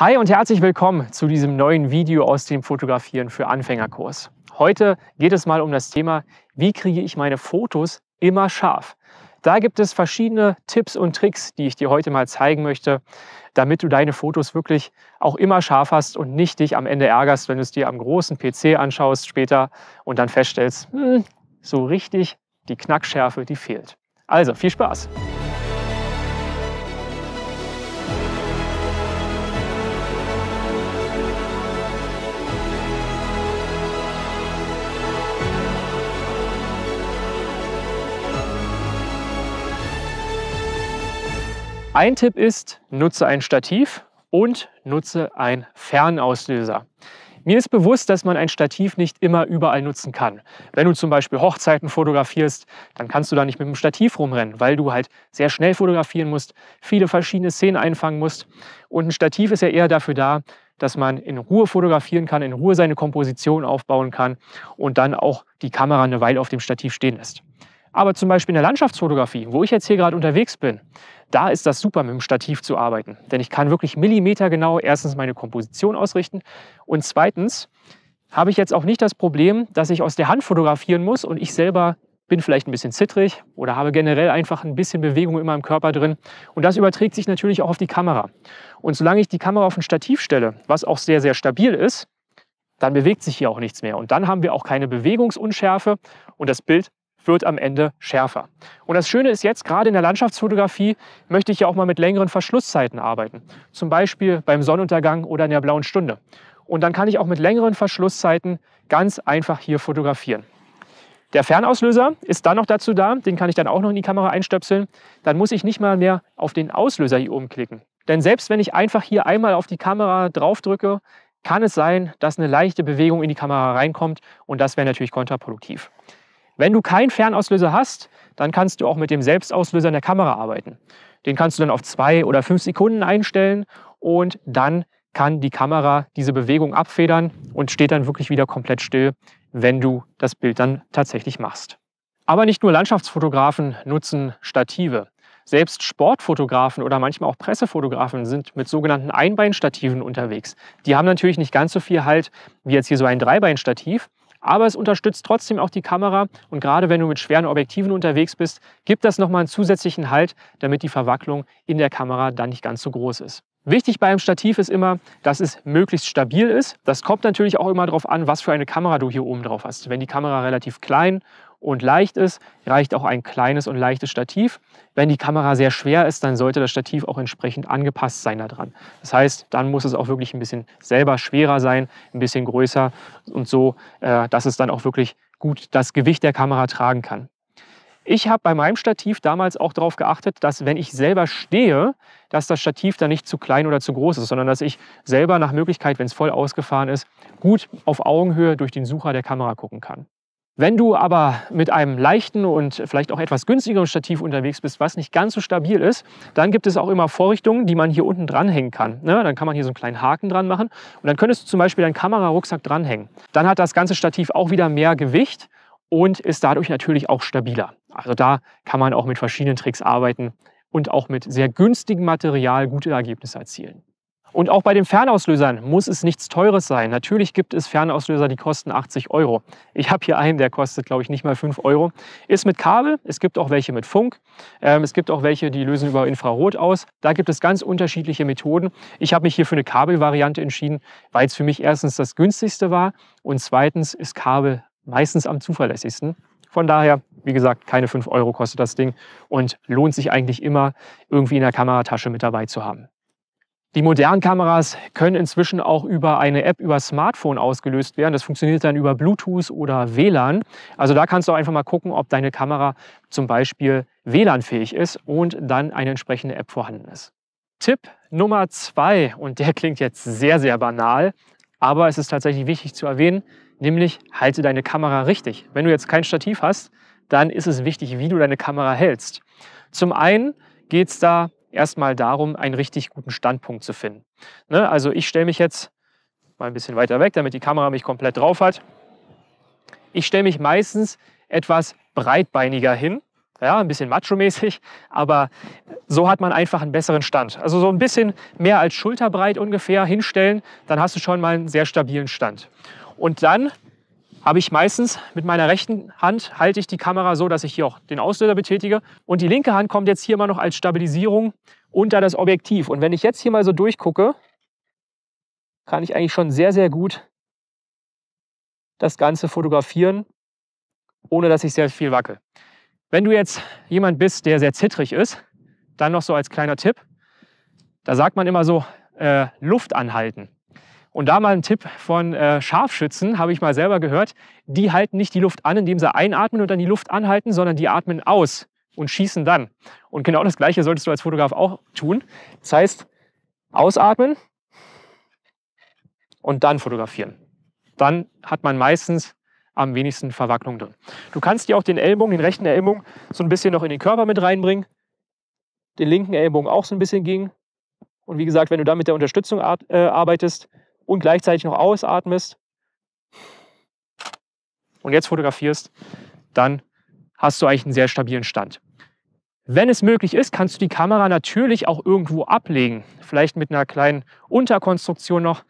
Hi und herzlich willkommen zu diesem neuen Video aus dem Fotografieren für Anfängerkurs. Heute geht es mal um das Thema, wie kriege ich meine Fotos immer scharf? Da gibt es verschiedene Tipps und Tricks, die ich dir heute mal zeigen möchte, damit du deine Fotos wirklich auch immer scharf hast und nicht dich am Ende ärgerst, wenn du es dir am großen PC anschaust später und dann feststellst, hm, so richtig die Knackschärfe, die fehlt. Also viel Spaß! Ein Tipp ist, nutze ein Stativ und nutze ein Fernauslöser. Mir ist bewusst, dass man ein Stativ nicht immer überall nutzen kann. Wenn du zum Beispiel Hochzeiten fotografierst, dann kannst du da nicht mit dem Stativ rumrennen, weil du halt sehr schnell fotografieren musst, viele verschiedene Szenen einfangen musst. Und ein Stativ ist ja eher dafür da, dass man in Ruhe fotografieren kann, in Ruhe seine Komposition aufbauen kann und dann auch die Kamera eine Weile auf dem Stativ stehen lässt. Aber zum Beispiel in der Landschaftsfotografie, wo ich jetzt hier gerade unterwegs bin, da ist das super, mit dem Stativ zu arbeiten. Denn ich kann wirklich millimetergenau erstens meine Komposition ausrichten und zweitens habe ich jetzt auch nicht das Problem, dass ich aus der Hand fotografieren muss und ich selber bin vielleicht ein bisschen zittrig oder habe generell einfach ein bisschen Bewegung in meinem Körper drin. Und das überträgt sich natürlich auch auf die Kamera. Und solange ich die Kamera auf ein Stativ stelle, was auch sehr, sehr stabil ist, dann bewegt sich hier auch nichts mehr. Und dann haben wir auch keine Bewegungsunschärfe und das Bild wird am Ende schärfer. Und das Schöne ist jetzt, gerade in der Landschaftsfotografie möchte ich ja auch mal mit längeren Verschlusszeiten arbeiten. Zum Beispiel beim Sonnenuntergang oder in der blauen Stunde. Und dann kann ich auch mit längeren Verschlusszeiten ganz einfach hier fotografieren. Der Fernauslöser ist dann noch dazu da, den kann ich dann auch noch in die Kamera einstöpseln. Dann muss ich nicht mal mehr auf den Auslöser hier oben klicken. Denn selbst wenn ich einfach hier einmal auf die Kamera drauf drücke, kann es sein, dass eine leichte Bewegung in die Kamera reinkommt und das wäre natürlich kontraproduktiv. Wenn du keinen Fernauslöser hast, dann kannst du auch mit dem Selbstauslöser in der Kamera arbeiten. Den kannst du dann auf zwei oder fünf Sekunden einstellen und dann kann die Kamera diese Bewegung abfedern und steht dann wirklich wieder komplett still, wenn du das Bild dann tatsächlich machst. Aber nicht nur Landschaftsfotografen nutzen Stative. Selbst Sportfotografen oder manchmal auch Pressefotografen sind mit sogenannten Einbeinstativen unterwegs. Die haben natürlich nicht ganz so viel Halt wie jetzt hier so ein Dreibeinstativ, aber es unterstützt trotzdem auch die Kamera und gerade wenn du mit schweren Objektiven unterwegs bist, gibt das nochmal einen zusätzlichen Halt, damit die Verwacklung in der Kamera dann nicht ganz so groß ist. Wichtig beim Stativ ist immer, dass es möglichst stabil ist. Das kommt natürlich auch immer darauf an, was für eine Kamera du hier oben drauf hast. Wenn die Kamera relativ klein und leicht ist, reicht auch ein kleines und leichtes Stativ. Wenn die Kamera sehr schwer ist, dann sollte das Stativ auch entsprechend angepasst sein daran. Das heißt, dann muss es auch wirklich ein bisschen selber schwerer sein, ein bisschen größer und so, äh, dass es dann auch wirklich gut das Gewicht der Kamera tragen kann. Ich habe bei meinem Stativ damals auch darauf geachtet, dass wenn ich selber stehe, dass das Stativ dann nicht zu klein oder zu groß ist, sondern dass ich selber nach Möglichkeit, wenn es voll ausgefahren ist, gut auf Augenhöhe durch den Sucher der Kamera gucken kann. Wenn du aber mit einem leichten und vielleicht auch etwas günstigeren Stativ unterwegs bist, was nicht ganz so stabil ist, dann gibt es auch immer Vorrichtungen, die man hier unten dranhängen kann. Ne? Dann kann man hier so einen kleinen Haken dran machen und dann könntest du zum Beispiel deinen Kamerarucksack dranhängen. Dann hat das ganze Stativ auch wieder mehr Gewicht und ist dadurch natürlich auch stabiler. Also da kann man auch mit verschiedenen Tricks arbeiten und auch mit sehr günstigem Material gute Ergebnisse erzielen. Und auch bei den Fernauslösern muss es nichts Teures sein. Natürlich gibt es Fernauslöser, die kosten 80 Euro. Ich habe hier einen, der kostet, glaube ich, nicht mal 5 Euro. Ist mit Kabel, es gibt auch welche mit Funk, ähm, es gibt auch welche, die lösen über Infrarot aus. Da gibt es ganz unterschiedliche Methoden. Ich habe mich hier für eine Kabelvariante entschieden, weil es für mich erstens das günstigste war und zweitens ist Kabel meistens am zuverlässigsten. Von daher, wie gesagt, keine 5 Euro kostet das Ding und lohnt sich eigentlich immer, irgendwie in der Kameratasche mit dabei zu haben. Die modernen Kameras können inzwischen auch über eine App über Smartphone ausgelöst werden. Das funktioniert dann über Bluetooth oder WLAN. Also da kannst du einfach mal gucken, ob deine Kamera zum Beispiel WLAN-fähig ist und dann eine entsprechende App vorhanden ist. Tipp Nummer zwei, und der klingt jetzt sehr, sehr banal, aber es ist tatsächlich wichtig zu erwähnen, nämlich halte deine Kamera richtig. Wenn du jetzt kein Stativ hast, dann ist es wichtig, wie du deine Kamera hältst. Zum einen geht es da erstmal darum, einen richtig guten Standpunkt zu finden. Ne? Also ich stelle mich jetzt mal ein bisschen weiter weg, damit die Kamera mich komplett drauf hat. Ich stelle mich meistens etwas breitbeiniger hin, ja, ein bisschen macho-mäßig, aber so hat man einfach einen besseren Stand. Also so ein bisschen mehr als schulterbreit ungefähr hinstellen, dann hast du schon mal einen sehr stabilen Stand. Und dann habe ich meistens mit meiner rechten Hand halte ich die Kamera so, dass ich hier auch den Auslöser betätige und die linke Hand kommt jetzt hier immer noch als Stabilisierung unter das Objektiv. Und wenn ich jetzt hier mal so durchgucke, kann ich eigentlich schon sehr, sehr gut das Ganze fotografieren, ohne dass ich sehr viel wackel. Wenn du jetzt jemand bist, der sehr zittrig ist, dann noch so als kleiner Tipp, da sagt man immer so, äh, Luft anhalten. Und da mal ein Tipp von äh, Scharfschützen, habe ich mal selber gehört, die halten nicht die Luft an, indem sie einatmen und dann die Luft anhalten, sondern die atmen aus und schießen dann. Und genau das Gleiche solltest du als Fotograf auch tun. Das heißt, ausatmen und dann fotografieren. Dann hat man meistens am wenigsten Verwacklung drin. Du kannst dir auch den Ellbogen, den rechten Ellbogen, so ein bisschen noch in den Körper mit reinbringen. Den linken Ellbogen auch so ein bisschen gegen. Und wie gesagt, wenn du da mit der Unterstützung äh, arbeitest, und gleichzeitig noch ausatmest und jetzt fotografierst, dann hast du eigentlich einen sehr stabilen Stand. Wenn es möglich ist, kannst du die Kamera natürlich auch irgendwo ablegen. Vielleicht mit einer kleinen Unterkonstruktion noch.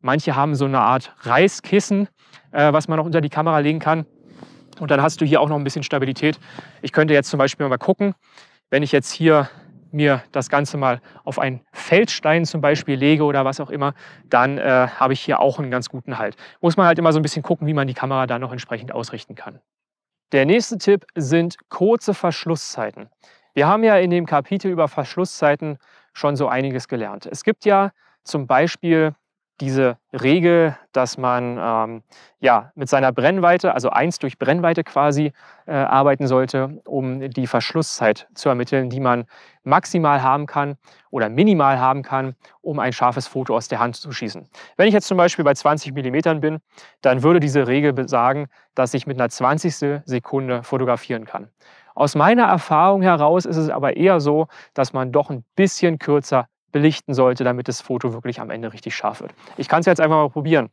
Manche haben so eine Art Reißkissen, äh, was man noch unter die Kamera legen kann. Und dann hast du hier auch noch ein bisschen Stabilität. Ich könnte jetzt zum Beispiel mal gucken, wenn ich jetzt hier mir das Ganze mal auf einen Feldstein zum Beispiel lege oder was auch immer, dann äh, habe ich hier auch einen ganz guten Halt. Muss man halt immer so ein bisschen gucken, wie man die Kamera da noch entsprechend ausrichten kann. Der nächste Tipp sind kurze Verschlusszeiten. Wir haben ja in dem Kapitel über Verschlusszeiten schon so einiges gelernt. Es gibt ja zum Beispiel diese Regel, dass man ähm, ja, mit seiner Brennweite, also 1 durch Brennweite quasi, äh, arbeiten sollte, um die Verschlusszeit zu ermitteln, die man maximal haben kann oder minimal haben kann, um ein scharfes Foto aus der Hand zu schießen. Wenn ich jetzt zum Beispiel bei 20 mm bin, dann würde diese Regel besagen, dass ich mit einer 20. Sekunde fotografieren kann. Aus meiner Erfahrung heraus ist es aber eher so, dass man doch ein bisschen kürzer belichten sollte, damit das Foto wirklich am Ende richtig scharf wird. Ich kann es jetzt einfach mal probieren.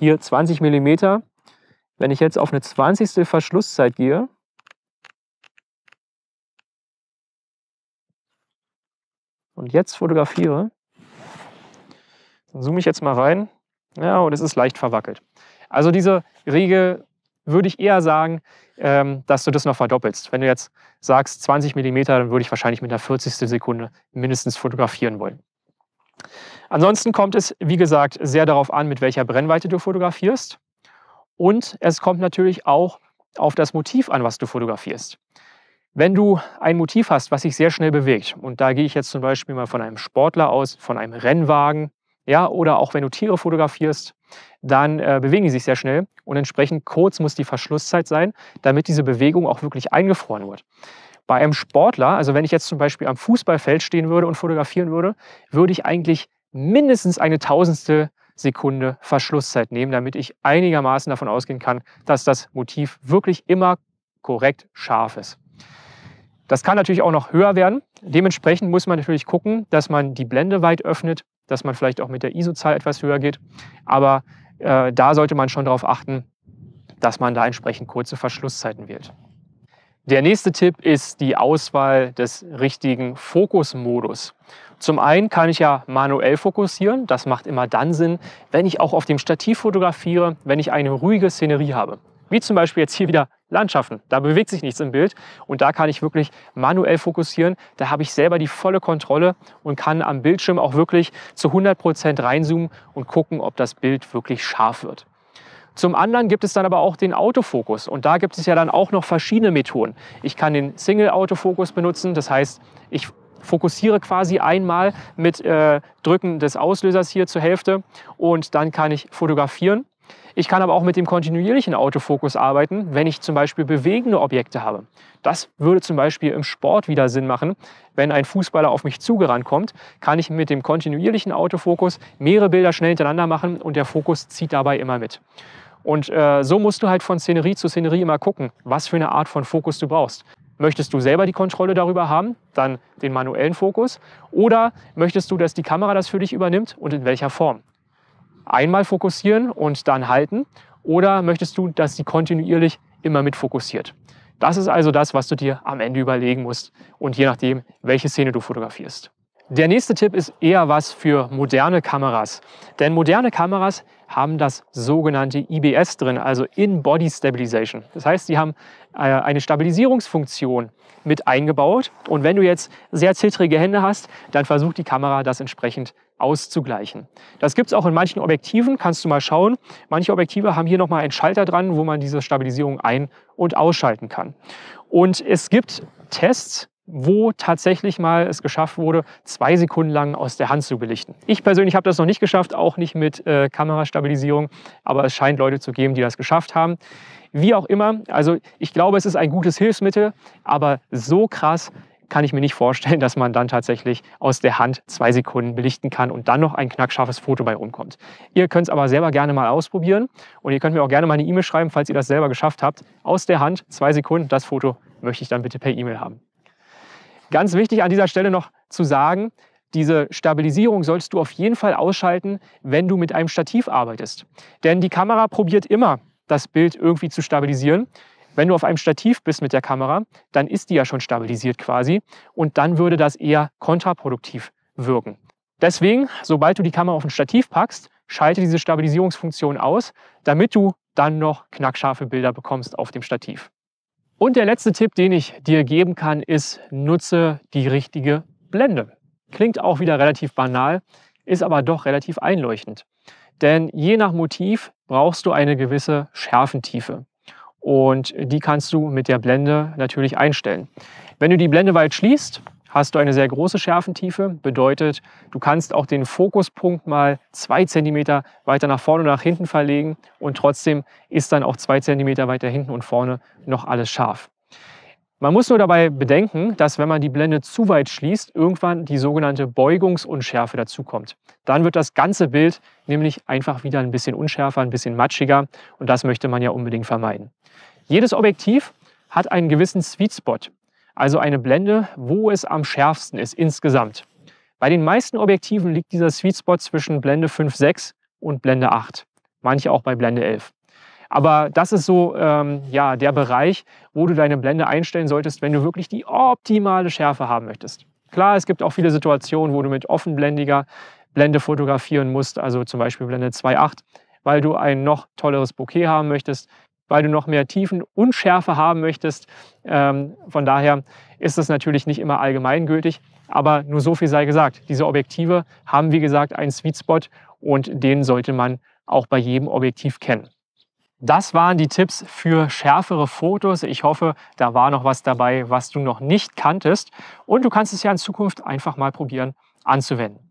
Hier 20 mm. Wenn ich jetzt auf eine 20. Verschlusszeit gehe, und jetzt fotografiere, dann zoome ich jetzt mal rein. Ja, und es ist leicht verwackelt. Also diese Regel würde ich eher sagen, ähm, dass du das noch verdoppelst. Wenn du jetzt sagst 20 Millimeter, dann würde ich wahrscheinlich mit einer 40. Sekunde mindestens fotografieren wollen. Ansonsten kommt es, wie gesagt, sehr darauf an, mit welcher Brennweite du fotografierst. Und es kommt natürlich auch auf das Motiv an, was du fotografierst. Wenn du ein Motiv hast, was sich sehr schnell bewegt, und da gehe ich jetzt zum Beispiel mal von einem Sportler aus, von einem Rennwagen, ja, oder auch wenn du Tiere fotografierst, dann äh, bewegen die sich sehr schnell und entsprechend kurz muss die Verschlusszeit sein, damit diese Bewegung auch wirklich eingefroren wird. Bei einem Sportler, also wenn ich jetzt zum Beispiel am Fußballfeld stehen würde und fotografieren würde, würde ich eigentlich mindestens eine tausendste Sekunde Verschlusszeit nehmen, damit ich einigermaßen davon ausgehen kann, dass das Motiv wirklich immer korrekt scharf ist. Das kann natürlich auch noch höher werden. Dementsprechend muss man natürlich gucken, dass man die Blende weit öffnet dass man vielleicht auch mit der ISO-Zahl etwas höher geht. Aber äh, da sollte man schon darauf achten, dass man da entsprechend kurze Verschlusszeiten wählt. Der nächste Tipp ist die Auswahl des richtigen Fokusmodus. Zum einen kann ich ja manuell fokussieren. Das macht immer dann Sinn, wenn ich auch auf dem Stativ fotografiere, wenn ich eine ruhige Szenerie habe. Wie zum Beispiel jetzt hier wieder Landschaften. Da bewegt sich nichts im Bild und da kann ich wirklich manuell fokussieren. Da habe ich selber die volle Kontrolle und kann am Bildschirm auch wirklich zu 100% Prozent reinzoomen und gucken, ob das Bild wirklich scharf wird. Zum anderen gibt es dann aber auch den Autofokus und da gibt es ja dann auch noch verschiedene Methoden. Ich kann den Single-Autofokus benutzen, das heißt, ich fokussiere quasi einmal mit äh, Drücken des Auslösers hier zur Hälfte und dann kann ich fotografieren ich kann aber auch mit dem kontinuierlichen Autofokus arbeiten, wenn ich zum Beispiel bewegende Objekte habe. Das würde zum Beispiel im Sport wieder Sinn machen. Wenn ein Fußballer auf mich zugerannt kommt, kann ich mit dem kontinuierlichen Autofokus mehrere Bilder schnell hintereinander machen und der Fokus zieht dabei immer mit. Und äh, so musst du halt von Szenerie zu Szenerie immer gucken, was für eine Art von Fokus du brauchst. Möchtest du selber die Kontrolle darüber haben, dann den manuellen Fokus? Oder möchtest du, dass die Kamera das für dich übernimmt und in welcher Form? einmal fokussieren und dann halten? Oder möchtest du, dass sie kontinuierlich immer mit fokussiert? Das ist also das, was du dir am Ende überlegen musst und je nachdem, welche Szene du fotografierst. Der nächste Tipp ist eher was für moderne Kameras. Denn moderne Kameras haben das sogenannte IBS drin, also In-Body Stabilization. Das heißt, sie haben äh, eine Stabilisierungsfunktion mit eingebaut. Und wenn du jetzt sehr zittrige Hände hast, dann versucht die Kamera das entsprechend auszugleichen. Das gibt es auch in manchen Objektiven, kannst du mal schauen. Manche Objektive haben hier nochmal einen Schalter dran, wo man diese Stabilisierung ein- und ausschalten kann. Und es gibt Tests, wo tatsächlich mal es geschafft wurde, zwei Sekunden lang aus der Hand zu belichten. Ich persönlich habe das noch nicht geschafft, auch nicht mit äh, Kamerastabilisierung, aber es scheint Leute zu geben, die das geschafft haben. Wie auch immer, also ich glaube, es ist ein gutes Hilfsmittel, aber so krass kann ich mir nicht vorstellen, dass man dann tatsächlich aus der Hand zwei Sekunden belichten kann und dann noch ein knackscharfes Foto bei rumkommt. Ihr könnt es aber selber gerne mal ausprobieren und ihr könnt mir auch gerne mal eine E-Mail schreiben, falls ihr das selber geschafft habt. Aus der Hand zwei Sekunden, das Foto möchte ich dann bitte per E-Mail haben. Ganz wichtig an dieser Stelle noch zu sagen, diese Stabilisierung sollst du auf jeden Fall ausschalten, wenn du mit einem Stativ arbeitest. Denn die Kamera probiert immer, das Bild irgendwie zu stabilisieren. Wenn du auf einem Stativ bist mit der Kamera, dann ist die ja schon stabilisiert quasi und dann würde das eher kontraproduktiv wirken. Deswegen, sobald du die Kamera auf ein Stativ packst, schalte diese Stabilisierungsfunktion aus, damit du dann noch knackscharfe Bilder bekommst auf dem Stativ. Und der letzte Tipp, den ich dir geben kann, ist, nutze die richtige Blende. Klingt auch wieder relativ banal, ist aber doch relativ einleuchtend. Denn je nach Motiv brauchst du eine gewisse Schärfentiefe. Und die kannst du mit der Blende natürlich einstellen. Wenn du die Blende weit schließt hast du eine sehr große Schärfentiefe. Bedeutet, du kannst auch den Fokuspunkt mal zwei Zentimeter weiter nach vorne und nach hinten verlegen und trotzdem ist dann auch zwei Zentimeter weiter hinten und vorne noch alles scharf. Man muss nur dabei bedenken, dass wenn man die Blende zu weit schließt, irgendwann die sogenannte Beugungsunschärfe dazukommt. Dann wird das ganze Bild nämlich einfach wieder ein bisschen unschärfer, ein bisschen matschiger und das möchte man ja unbedingt vermeiden. Jedes Objektiv hat einen gewissen Sweet Spot also eine Blende, wo es am schärfsten ist insgesamt. Bei den meisten Objektiven liegt dieser Sweet Spot zwischen Blende 5.6 und Blende 8, manche auch bei Blende 11. Aber das ist so ähm, ja, der Bereich, wo du deine Blende einstellen solltest, wenn du wirklich die optimale Schärfe haben möchtest. Klar, es gibt auch viele Situationen, wo du mit offenblendiger Blende fotografieren musst, also zum Beispiel Blende 2.8, weil du ein noch tolleres Bouquet haben möchtest, weil du noch mehr Tiefen und Schärfe haben möchtest. Ähm, von daher ist das natürlich nicht immer allgemeingültig, aber nur so viel sei gesagt. Diese Objektive haben, wie gesagt, einen Sweet Spot und den sollte man auch bei jedem Objektiv kennen. Das waren die Tipps für schärfere Fotos. Ich hoffe, da war noch was dabei, was du noch nicht kanntest. Und du kannst es ja in Zukunft einfach mal probieren anzuwenden.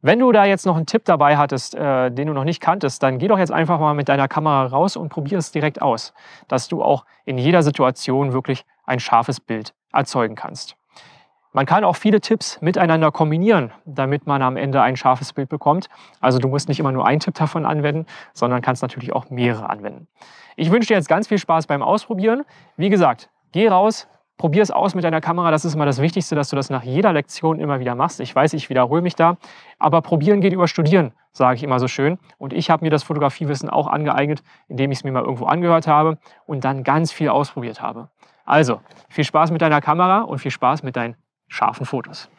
Wenn du da jetzt noch einen Tipp dabei hattest, äh, den du noch nicht kanntest, dann geh doch jetzt einfach mal mit deiner Kamera raus und probier es direkt aus, dass du auch in jeder Situation wirklich ein scharfes Bild erzeugen kannst. Man kann auch viele Tipps miteinander kombinieren, damit man am Ende ein scharfes Bild bekommt. Also du musst nicht immer nur einen Tipp davon anwenden, sondern kannst natürlich auch mehrere anwenden. Ich wünsche dir jetzt ganz viel Spaß beim Ausprobieren. Wie gesagt, geh raus, probier es aus mit deiner Kamera. Das ist mal das Wichtigste, dass du das nach jeder Lektion immer wieder machst. Ich weiß, ich wiederhole mich da, aber probieren geht über Studieren, sage ich immer so schön. Und ich habe mir das Fotografiewissen auch angeeignet, indem ich es mir mal irgendwo angehört habe und dann ganz viel ausprobiert habe. Also, viel Spaß mit deiner Kamera und viel Spaß mit deinen scharfen Fotos.